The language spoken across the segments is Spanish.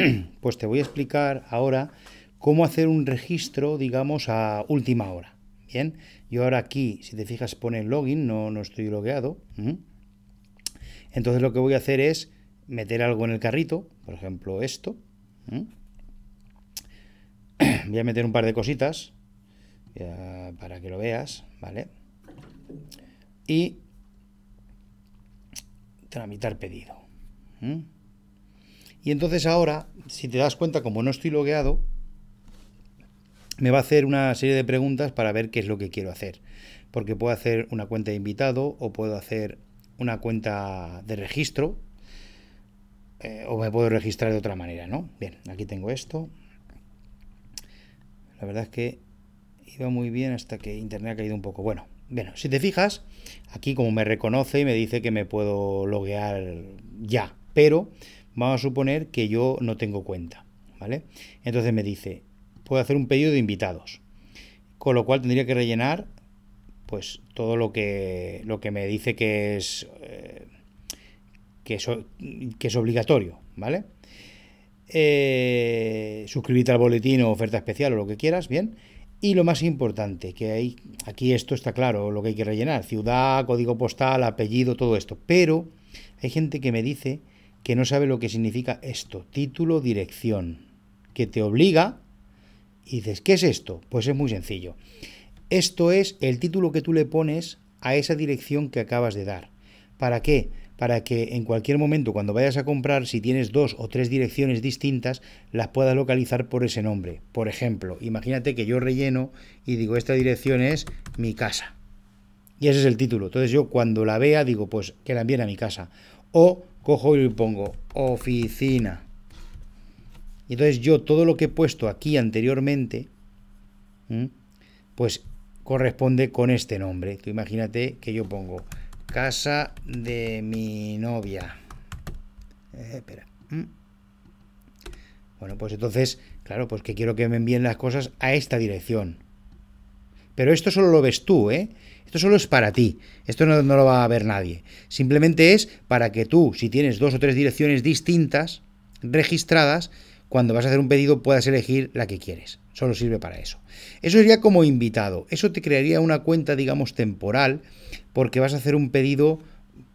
pues te voy a explicar ahora cómo hacer un registro, digamos, a última hora. Bien, yo ahora aquí, si te fijas, pone login, no, no estoy logueado. Entonces lo que voy a hacer es meter algo en el carrito, por ejemplo esto. Voy a meter un par de cositas para que lo veas, ¿vale? Y tramitar pedido. Y entonces ahora, si te das cuenta, como no estoy logueado, me va a hacer una serie de preguntas para ver qué es lo que quiero hacer. Porque puedo hacer una cuenta de invitado o puedo hacer una cuenta de registro eh, o me puedo registrar de otra manera, ¿no? Bien, aquí tengo esto. La verdad es que iba muy bien hasta que internet ha caído un poco. Bueno, bueno, si te fijas, aquí como me reconoce y me dice que me puedo loguear ya, pero Vamos a suponer que yo no tengo cuenta, ¿vale? Entonces me dice, puedo hacer un pedido de invitados, con lo cual tendría que rellenar pues todo lo que, lo que me dice que es, eh, que, es que es obligatorio, ¿vale? Eh, suscribirte al boletín o oferta especial o lo que quieras, bien. Y lo más importante, que hay, aquí esto está claro, lo que hay que rellenar, ciudad, código postal, apellido, todo esto. Pero hay gente que me dice que no sabe lo que significa esto, título, dirección, que te obliga y dices, ¿qué es esto? Pues es muy sencillo. Esto es el título que tú le pones a esa dirección que acabas de dar. ¿Para qué? Para que en cualquier momento, cuando vayas a comprar, si tienes dos o tres direcciones distintas, las puedas localizar por ese nombre. Por ejemplo, imagínate que yo relleno y digo, esta dirección es mi casa. Y ese es el título. Entonces yo cuando la vea digo, pues que la envíen a mi casa. O cojo y pongo oficina. Y entonces yo todo lo que he puesto aquí anteriormente, pues corresponde con este nombre. Tú imagínate que yo pongo casa de mi novia. Eh, espera. Bueno, pues entonces, claro, pues que quiero que me envíen las cosas a esta dirección. Pero esto solo lo ves tú, ¿eh? Esto solo es para ti, esto no, no, lo va a ver nadie. Simplemente es para que tú, si tienes dos o tres direcciones distintas registradas, cuando vas a hacer un pedido puedas elegir la que quieres. Solo sirve para eso. Eso sería como invitado. Eso te crearía una cuenta, digamos, temporal, porque vas a hacer un pedido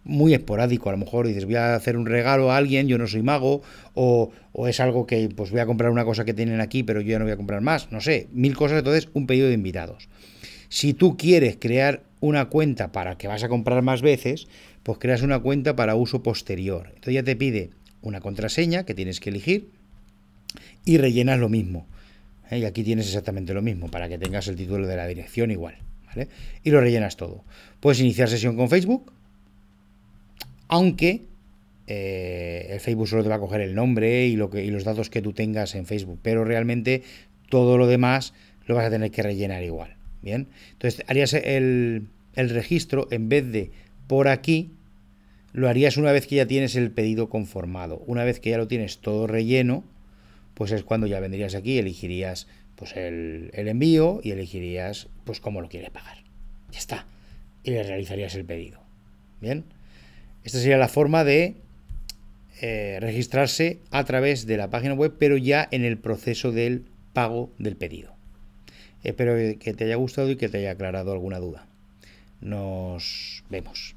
muy esporádico. A lo mejor dices, voy a hacer un regalo a alguien, yo no soy mago, o, es algo que pues voy a comprar una cosa que tienen aquí, pero yo ya no voy a comprar más, no sé, mil cosas. Entonces, un pedido de invitados. Si tú quieres crear una cuenta para que vas a comprar más veces, pues creas una cuenta para uso posterior. Entonces ya te pide una contraseña que tienes que elegir y rellenas lo mismo. ¿Eh? Y aquí tienes exactamente lo mismo para que tengas el título de la dirección igual. ¿vale? Y lo rellenas todo. Puedes iniciar sesión con Facebook, aunque eh, el Facebook solo te va a coger el nombre y, los datos que tú tengas en Facebook, pero realmente todo lo demás lo vas a tener que rellenar igual. Bien, entonces harías el, registro en vez de por aquí, lo harías una vez que ya tienes el pedido conformado. Una vez que ya lo tienes todo relleno, pues es cuando ya vendrías aquí, elegirías pues el, envío y elegirías pues cómo lo quieres pagar. Ya está. Y le realizarías el pedido. Bien. Esta sería la forma de eh, registrarse a través de la página web, pero ya en el proceso del pago del pedido. Espero que te haya gustado y que te haya aclarado alguna duda. Nos vemos.